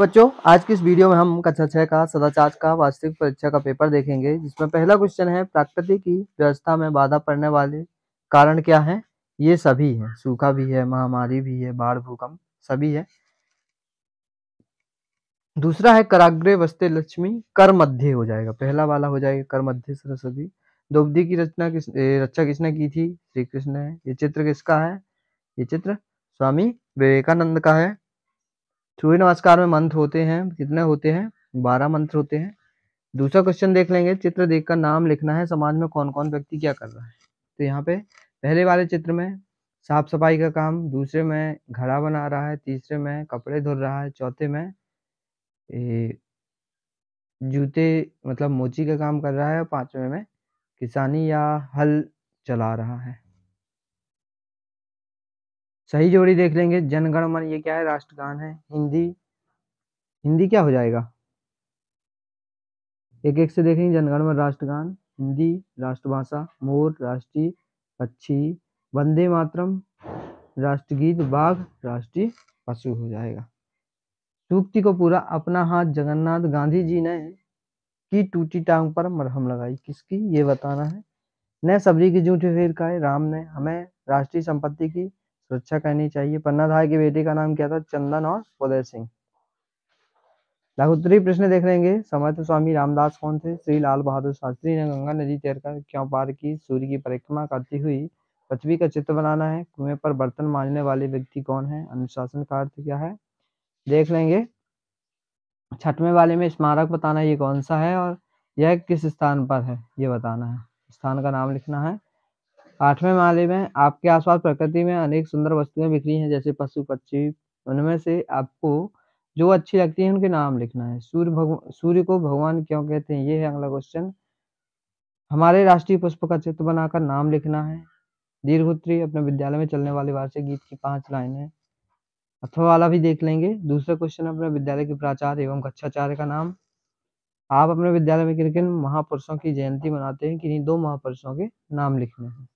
तो बच्चों आज की इस वीडियो में हम कक्षा छः का सदाचार का वास्तविक परीक्षा का पेपर देखेंगे जिसमें पहला क्वेश्चन है प्रकृति की व्यवस्था में बाधा पड़ने वाले कारण क्या है ये सभी है सूखा भी है महामारी भी है बाढ़ भूकंप सभी है दूसरा है कराग्रे वस्ते लक्ष्मी कर मध्य हो जाएगा पहला वाला हो जाएगा कर मध्य सरस्वती द्रौपदी की रचना किस रक्षा किसने की थी श्री कृष्ण है ये चित्र किसका है ये चित्र स्वामी विवेकानंद का है सूर्य नमस्कार में मंत्र होते हैं कितने होते हैं बारह मंत्र होते हैं दूसरा क्वेश्चन देख लेंगे चित्र देखकर नाम लिखना है समाज में कौन कौन व्यक्ति क्या कर रहा है तो यहाँ पे पहले वाले चित्र में साफ सफाई का काम दूसरे में घड़ा बना रहा है तीसरे में कपड़े धुल रहा है चौथे में जूते मतलब मोची का काम कर रहा है और पांचवे में किसानी या हल चला रहा है सही जोड़ी देख लेंगे जनगण मन ये क्या है राष्ट्रगान है हिंदी हिंदी क्या हो जाएगा एक एक से देखेंगे जनगण मन राष्ट्रगान हिंदी राष्ट्रभाषा मोर राष्ट्रीय पक्षी वंदे मातरम राष्ट्रगीत बाघ राष्ट्रीय पशु हो जाएगा सूक्ति को पूरा अपना हाथ जगन्नाथ गांधी जी ने की टूटी टांग पर मरहम लगाई किसकी ये बताना है न सबरी की जूठे फिर का राम ने हमें राष्ट्रीय संपत्ति की सुरक्षा तो अच्छा करनी चाहिए धार की बेटी का नाम क्या था चंदन और उदय सिंह लघुत्तरी प्रश्न देख लेंगे समर्थ स्वामी रामदास कौन थे श्री लाल बहादुर शास्त्री ने गंगा नदी तैरकर क्यों पार की सूर्य की परिक्रमा करती हुई पृथ्वी का चित्र बनाना है कुएं पर बर्तन मांझने वाले व्यक्ति कौन है अनुशासन का अर्थ क्या है देख लेंगे छठवें वाले में स्मारक बताना ये कौन सा है और यह किस स्थान पर है ये बताना है स्थान का नाम लिखना है आठवें माले में आपके आसपास प्रकृति में अनेक सुंदर वस्तुएं बिखरी हैं जैसे पशु पक्षी उनमें से आपको जो अच्छी लगती है उनके नाम लिखना है सूर्य भगवान सूर्य को भगवान क्यों कहते हैं ये है अगला क्वेश्चन हमारे राष्ट्रीय पुष्प का चित्र बनाकर नाम लिखना है दीर्घोत्री अपने विद्यालय में चलने वाले वार्षिक गीत की पांच लाइन है अथवा वाला भी देख लेंगे दूसरा क्वेश्चन अपने विद्यालय के प्राचार्य एवं कक्षाचार्य का नाम आप अपने विद्यालय में किन किन महापुरुषों की जयंती मनाते हैं किन्हीं दो महापुरुषों के नाम लिखने हैं